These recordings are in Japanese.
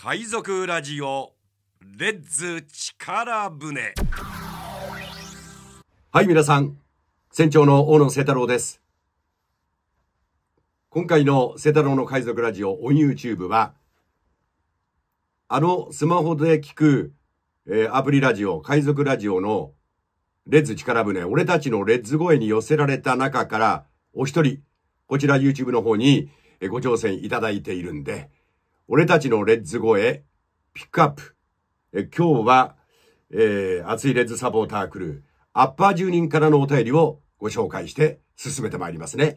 海賊ラジオレッズ力船はい皆さん船長の大野清太郎です今回の清太郎の海賊ラジオオン YouTube はあのスマホで聞く、えー、アプリラジオ海賊ラジオのレッズ力船俺たちのレッズ声に寄せられた中からお一人こちら YouTube の方にご挑戦いただいているんで、俺たちのレッズ声、ピックアップ。え今日は、えー、熱いレッズサポータークルー、アッパー住人からのお便りをご紹介して進めてまいりますね。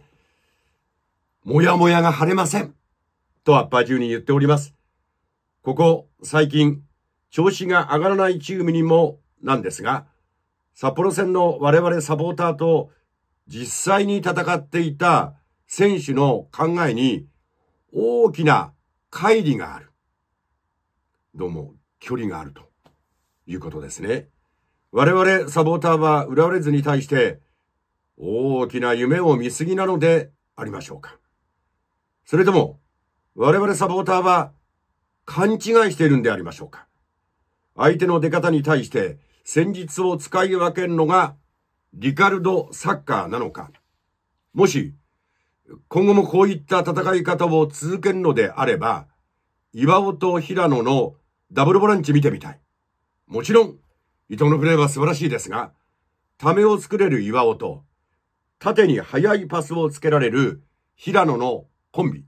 もやもやが晴れません。とアッパー住人言っております。ここ最近、調子が上がらないチームにもなんですが、札幌戦の我々サポーターと実際に戦っていた選手の考えに大きな乖離がある。どうも、距離があるということですね。我々サポーターは浦和レずズに対して大きな夢を見すぎなのでありましょうか。それとも、我々サポーターは勘違いしているんでありましょうか。相手の出方に対して戦術を使い分けるのがリカルドサッカーなのか。もし、今後もこういった戦い方を続けるのであれば、岩尾と平野のダブルボランチ見てみたい。もちろん、伊藤のプレーは素晴らしいですが、ためを作れる岩尾と、縦に速いパスをつけられる平野のコンビ。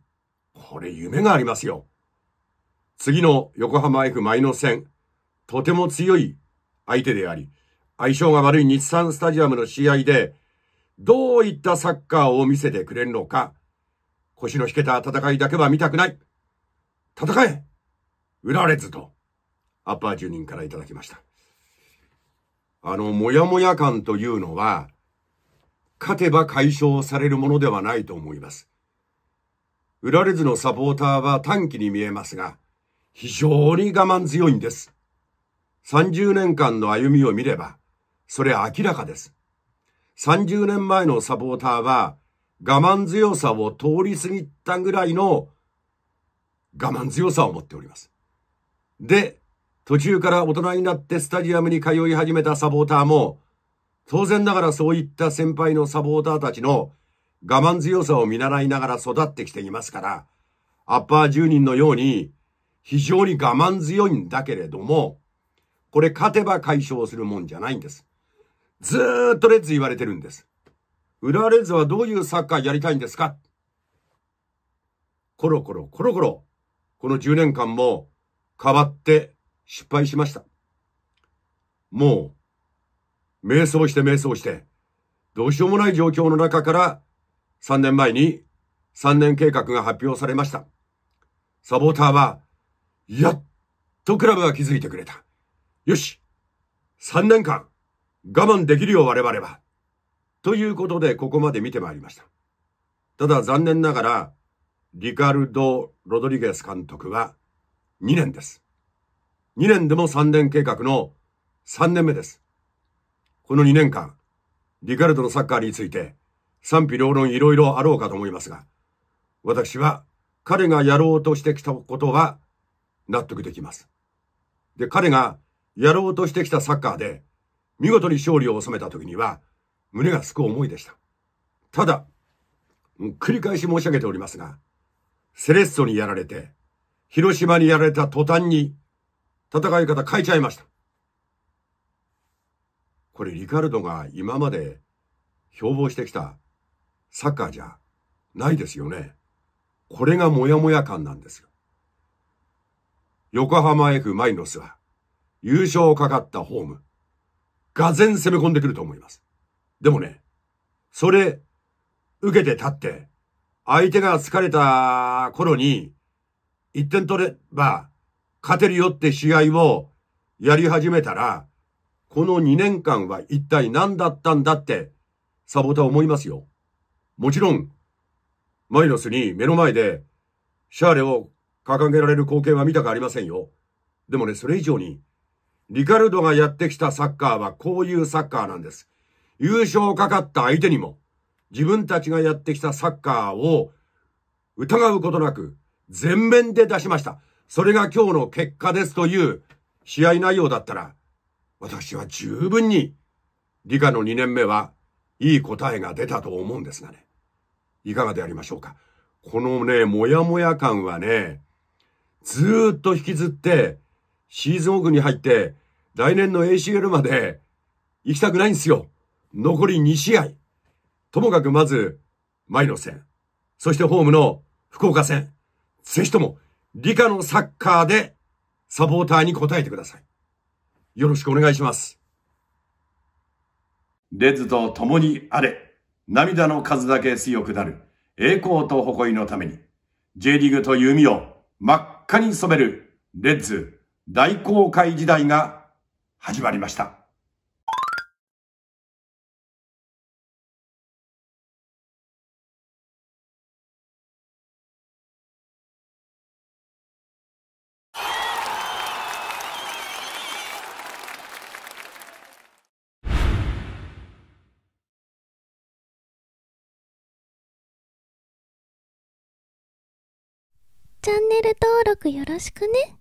これ夢がありますよ。次の横浜 F マイノ戦、とても強い相手であり、相性が悪い日産スタジアムの試合で、どういったサッカーを見せてくれるのか、腰の引けた戦いだけは見たくない。戦え売られずと、アッパー住人からいただきました。あの、もやもや感というのは、勝てば解消されるものではないと思います。売られずのサポーターは短期に見えますが、非常に我慢強いんです。30年間の歩みを見れば、それ明らかです。30年前のサポーターは、我慢強さを通り過ぎたぐらいの我慢強さを持っております。で、途中から大人になってスタジアムに通い始めたサポーターも、当然ながらそういった先輩のサポーターたちの我慢強さを見習いながら育ってきていますから、アッパー10人のように非常に我慢強いんだけれども、これ勝てば解消するもんじゃないんです。ずーっとレッズ言われてるんです。浦和レッズはどういうサッカーやりたいんですかコロコロコロコロこの10年間も変わって失敗しました。もう、迷走して迷走して、どうしようもない状況の中から3年前に3年計画が発表されました。サポーターは、やっとクラブが気づいてくれた。よし !3 年間我慢できるよ我々は。ということでここまで見てまいりました。ただ残念ながらリカルド・ロドリゲス監督は2年です。2年でも3年計画の3年目です。この2年間、リカルドのサッカーについて賛否両論いろいろあろうかと思いますが、私は彼がやろうとしてきたことは納得できます。で、彼がやろうとしてきたサッカーで見事に勝利を収めた時には胸がすく思いでした。ただ、繰り返し申し上げておりますが、セレッソにやられて、広島にやられた途端に、戦い方変えちゃいました。これリカルドが今まで標榜してきたサッカーじゃないですよね。これがモヤモヤ感なんですよ。横浜 F マイノスは優勝をかかったホーム、がぜん攻め込んでくると思います。でもね、それ受けて立って相手が疲れた頃に、1点取れば、勝てるよって試合をやり始めたら、この2年間は一体何だったんだって、サボタ思いますよ。もちろん、マイノスに目の前で、シャーレを掲げられる光景は見たくありませんよ。でもね、それ以上に、リカルドがやってきたサッカーはこういうサッカーなんです。優勝かかった相手にも、自分たちがやってきたサッカーを疑うことなく全面で出しました。それが今日の結果ですという試合内容だったら、私は十分に理科の2年目はいい答えが出たと思うんですがね。いかがでありましょうか。このね、もやもや感はね、ずーっと引きずって、シーズンオフに入って、来年の ACL まで行きたくないんですよ。残り2試合。ともかくまず、前の戦、そしてホームの福岡戦、ぜひとも、理科のサッカーで、サポーターに答えてください。よろしくお願いします。レッズと共にあれ。涙の数だけ強くなる。栄光と誇りのために。J リーグという海を真っ赤に染める。レッズ大航海時代が始まりました。チャンネル登録よろしくね。